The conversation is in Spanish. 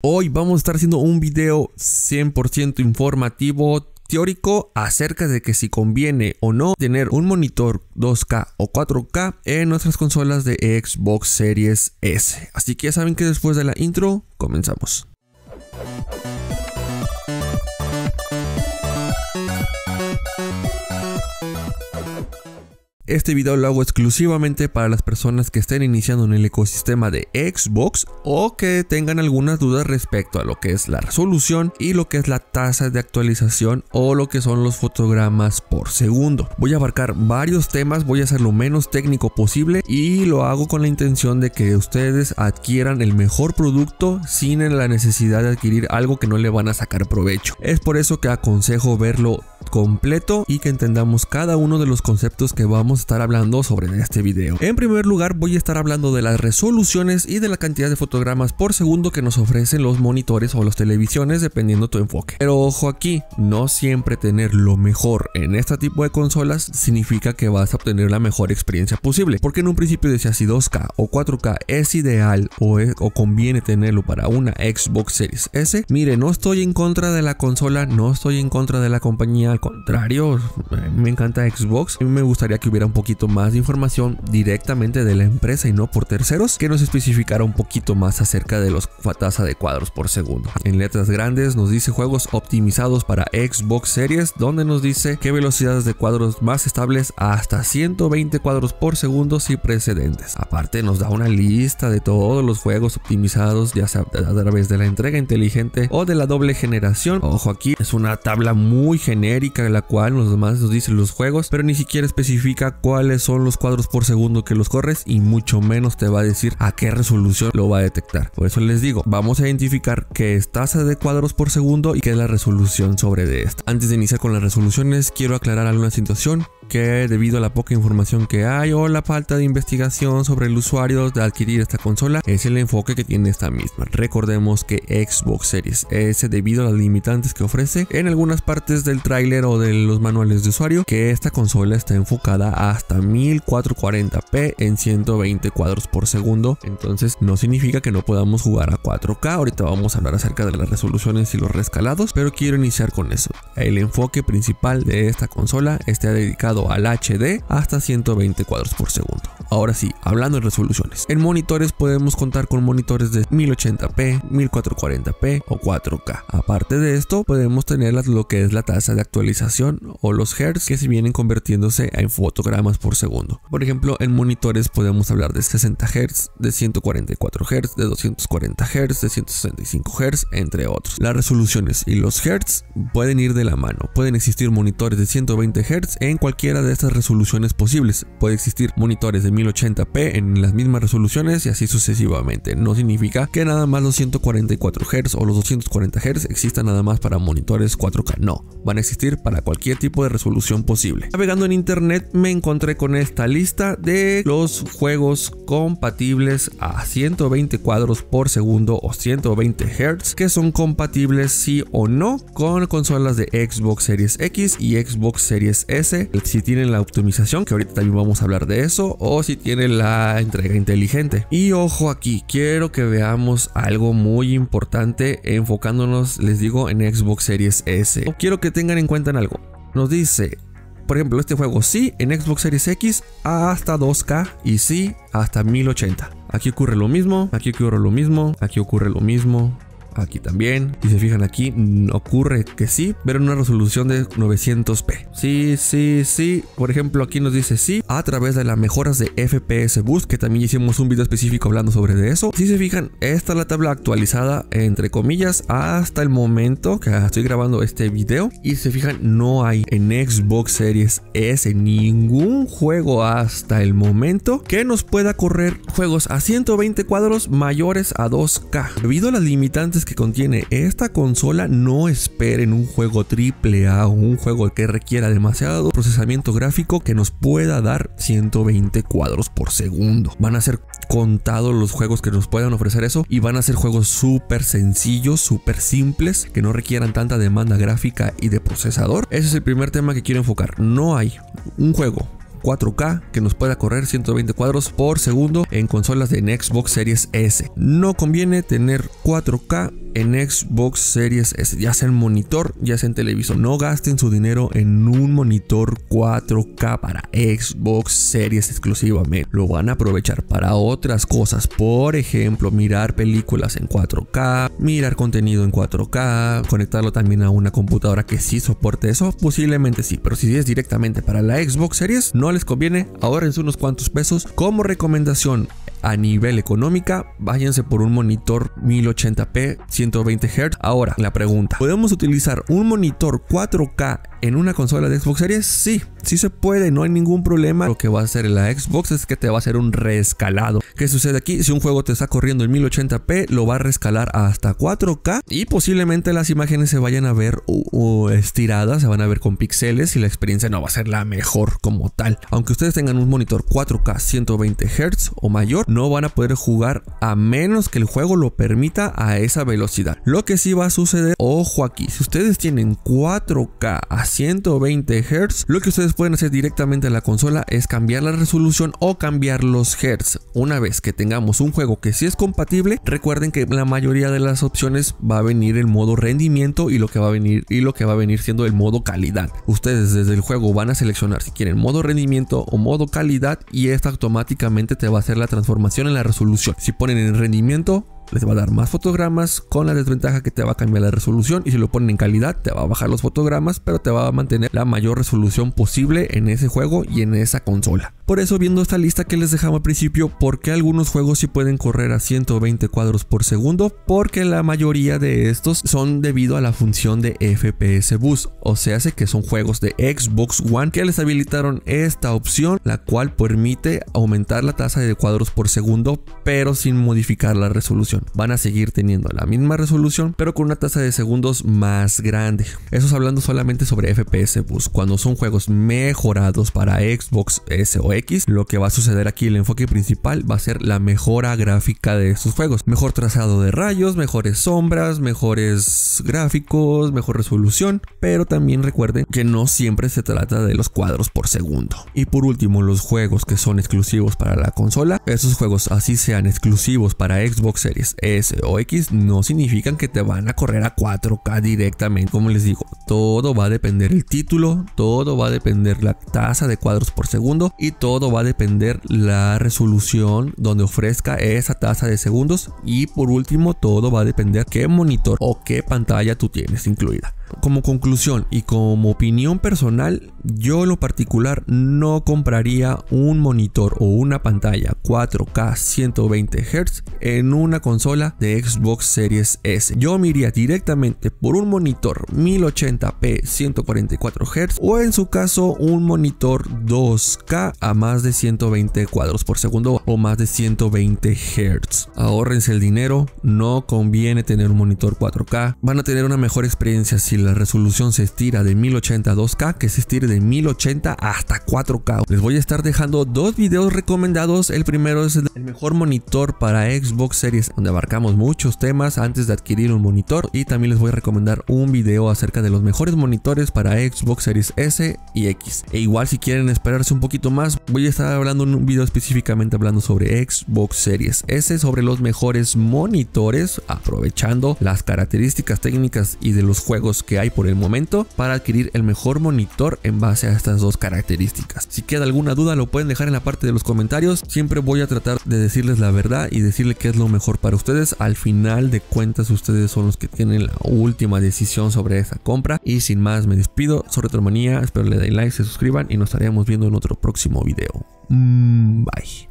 Hoy vamos a estar haciendo un video 100% informativo teórico acerca de que si conviene o no tener un monitor 2K o 4K en nuestras consolas de Xbox Series S. Así que ya saben que después de la intro comenzamos. Este video lo hago exclusivamente para las personas que estén iniciando en el ecosistema de Xbox o que tengan algunas dudas respecto a lo que es la resolución y lo que es la tasa de actualización o lo que son los fotogramas por segundo. Voy a abarcar varios temas, voy a ser lo menos técnico posible y lo hago con la intención de que ustedes adquieran el mejor producto sin la necesidad de adquirir algo que no le van a sacar provecho. Es por eso que aconsejo verlo completo y que entendamos cada uno de los conceptos que vamos a estar hablando sobre en este video. En primer lugar voy a estar hablando de las resoluciones y de la cantidad de fotogramas por segundo que nos ofrecen los monitores o las televisiones dependiendo tu enfoque. Pero ojo aquí, no siempre tener lo mejor en este tipo de consolas significa que vas a obtener la mejor experiencia posible, porque en un principio decía si 2K o 4K es ideal o, o conviene tenerlo para una Xbox Series S, mire, no estoy en contra de la consola, no estoy en contra de la compañía, contrario, eh, me encanta Xbox. y Me gustaría que hubiera un poquito más de información directamente de la empresa y no por terceros, que nos especificara un poquito más acerca de los tasa de cuadros por segundo. En letras grandes nos dice juegos optimizados para Xbox Series, donde nos dice qué velocidades de cuadros más estables hasta 120 cuadros por segundo sin precedentes. Aparte nos da una lista de todos los juegos optimizados, ya sea a través de la entrega inteligente o de la doble generación. Ojo aquí, es una tabla muy genérica la cual los demás nos dicen los juegos, pero ni siquiera especifica cuáles son los cuadros por segundo que los corres y mucho menos te va a decir a qué resolución lo va a detectar. Por eso les digo, vamos a identificar qué es tasa de cuadros por segundo y qué es la resolución sobre de esta. Antes de iniciar con las resoluciones, quiero aclarar alguna situación que debido a la poca información que hay o la falta de investigación sobre el usuario de adquirir esta consola es el enfoque que tiene esta misma. Recordemos que Xbox Series S debido a las limitantes que ofrece en algunas partes del tráiler de los manuales de usuario que esta consola está enfocada hasta 1440p en 120 cuadros por segundo, entonces no significa que no podamos jugar a 4K, ahorita vamos a hablar acerca de las resoluciones y los rescalados, pero quiero iniciar con eso. El enfoque principal de esta consola está dedicado al HD hasta 120 cuadros por segundo. Ahora sí, hablando de resoluciones. En monitores podemos contar con monitores de 1080p, 1440p o 4K. Aparte de esto, podemos tener lo que es la tasa de actualización o los hertz que se vienen convirtiéndose en fotogramas por segundo. Por ejemplo, en monitores podemos hablar de 60 hertz, de 144 hertz de 240 hertz, de 165 hertz, entre otros. Las resoluciones y los hertz pueden ir de la mano. Pueden existir monitores de 120 hertz en cualquiera de estas resoluciones posibles. Puede existir monitores de 1080p en las mismas resoluciones y así sucesivamente. No significa que nada más los 144 hertz o los 240 hertz existan nada más para monitores 4K. No, van a existir para cualquier tipo de resolución posible. Navegando en internet me encontré con esta lista de los juegos compatibles a 120 cuadros por segundo o 120 Hz que son compatibles sí o no con consolas de Xbox Series X y Xbox Series S. Si tienen la optimización, que ahorita también vamos a hablar de eso, o si tienen la entrega inteligente. Y ojo aquí, quiero que veamos algo muy importante enfocándonos, les digo, en Xbox Series S. Quiero que tengan en cuenta algo. Nos dice, por ejemplo, este juego sí en Xbox Series X hasta 2K y sí hasta 1080. Aquí ocurre lo mismo, aquí ocurre lo mismo, aquí ocurre lo mismo, aquí también. Y se fijan aquí, ocurre que sí, pero en una resolución de 900p. Sí, sí, sí. Por ejemplo, aquí nos dice sí a través de las mejoras de FPS Boost, que también hicimos un video específico hablando sobre de eso. Si se fijan, esta es la tabla actualizada, entre comillas, hasta el momento que estoy grabando este video. Y se fijan, no hay en Xbox Series S ningún juego hasta el momento que nos pueda correr juegos a 120 cuadros mayores a 2K. Debido a las limitantes que contiene esta consola, no esperen un juego triple A un juego que requiera demasiado procesamiento gráfico que nos pueda dar 120 cuadros por segundo. Van a ser contados los juegos que nos puedan ofrecer eso y van a ser juegos súper sencillos, súper simples, que no requieran tanta demanda gráfica y de procesador. Ese es el primer tema que quiero enfocar. No hay un juego 4K que nos pueda correr 120 cuadros por segundo en consolas de Xbox Series S. No conviene tener 4K en Xbox Series S, ya sea en monitor, ya sea en televisor. No gasten su dinero en un monitor 4K para Xbox Series exclusivamente. Lo van a aprovechar para otras cosas. Por ejemplo, mirar películas en 4K, mirar contenido en 4K, conectarlo también a una computadora que sí soporte eso. Posiblemente sí, pero si es directamente para la Xbox Series, no les conviene. en unos cuantos pesos. Como recomendación, a nivel económica, váyanse por un monitor 1080p 120 Hz. Ahora, la pregunta, ¿podemos utilizar un monitor 4K en una consola de Xbox Series, sí, sí se puede, no hay ningún problema. Lo que va a hacer la Xbox es que te va a hacer un reescalado. ¿Qué sucede aquí? Si un juego te está corriendo en 1080p, lo va a rescalar hasta 4K y posiblemente las imágenes se vayan a ver estiradas, se van a ver con píxeles y la experiencia no va a ser la mejor como tal. Aunque ustedes tengan un monitor 4K 120 Hz o mayor, no van a poder jugar a menos que el juego lo permita a esa velocidad. Lo que sí va a suceder, ojo aquí, si ustedes tienen 4K a 120 Hz, lo que ustedes pueden hacer directamente en la consola es cambiar la resolución o cambiar los Hz. Una vez que tengamos un juego que si es compatible, recuerden que la mayoría de las opciones va a venir el modo rendimiento y lo que va a venir y lo que va a venir siendo el modo calidad. Ustedes desde el juego van a seleccionar si quieren modo rendimiento o modo calidad y esta automáticamente te va a hacer la transformación en la resolución. Si ponen en rendimiento les va a dar más fotogramas con la desventaja que te va a cambiar la resolución y si lo ponen en calidad te va a bajar los fotogramas pero te va a mantener la mayor resolución posible en ese juego y en esa consola. Por eso viendo esta lista que les dejamos al principio, porque algunos juegos sí pueden correr a 120 cuadros por segundo? Porque la mayoría de estos son debido a la función de FPS Boost, o sea, hace que son juegos de Xbox One que les habilitaron esta opción, la cual permite aumentar la tasa de cuadros por segundo, pero sin modificar la resolución. Van a seguir teniendo la misma resolución, pero con una tasa de segundos más grande. Eso es hablando solamente sobre FPS Boost, cuando son juegos mejorados para Xbox S o X, lo que va a suceder aquí, el enfoque principal va a ser la mejora gráfica de estos juegos. Mejor trazado de rayos, mejores sombras, mejores gráficos, mejor resolución, pero también recuerden que no siempre se trata de los cuadros por segundo. Y por último, los juegos que son exclusivos para la consola, esos juegos así sean exclusivos para Xbox Series S o X, no significan que te van a correr a 4K directamente, como les digo, todo va a depender el título, todo va a depender la tasa de cuadros por segundo y todo va a depender la resolución donde ofrezca esa tasa de segundos y por último todo va a depender qué monitor o qué pantalla tú tienes incluida. Como conclusión y como opinión personal, yo en lo particular no compraría un monitor o una pantalla 4K 120 Hz en una consola de Xbox Series S. Yo me iría directamente por un monitor 1080p 144 Hz o en su caso un monitor 2K a más de 120 cuadros por segundo o más de 120 Hz. Ahórrense el dinero, no conviene tener un monitor 4K, van a tener una mejor experiencia si la resolución se estira de 1080 2K, que se estire de 1080 hasta 4K. Les voy a estar dejando dos videos recomendados. El primero es el mejor monitor para Xbox Series, donde abarcamos muchos temas antes de adquirir un monitor. Y también les voy a recomendar un video acerca de los mejores monitores para Xbox Series S y X. E igual si quieren esperarse un poquito más, voy a estar hablando en un video específicamente hablando sobre Xbox Series S, sobre los mejores monitores, aprovechando las características técnicas y de los juegos que hay por el momento para adquirir el mejor monitor en base a estas dos características. Si queda alguna duda lo pueden dejar en la parte de los comentarios. Siempre voy a tratar de decirles la verdad y decirle qué es lo mejor para ustedes. Al final de cuentas ustedes son los que tienen la última decisión sobre esa compra. Y sin más me despido. Soy Manía. Espero le den like, se suscriban y nos estaremos viendo en otro próximo video. Mm, bye.